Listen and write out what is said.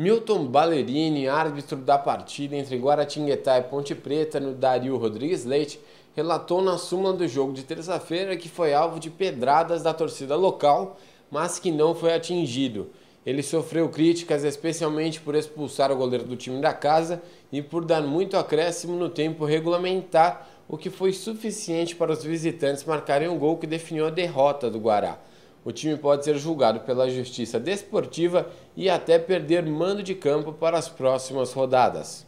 Milton Ballerini, árbitro da partida entre Guaratinguetá e Ponte Preta no Dario Rodrigues Leite, relatou na súmula do jogo de terça-feira que foi alvo de pedradas da torcida local, mas que não foi atingido. Ele sofreu críticas especialmente por expulsar o goleiro do time da casa e por dar muito acréscimo no tempo regulamentar, o que foi suficiente para os visitantes marcarem um gol que definiu a derrota do Guará. O time pode ser julgado pela Justiça Desportiva e até perder mando de campo para as próximas rodadas.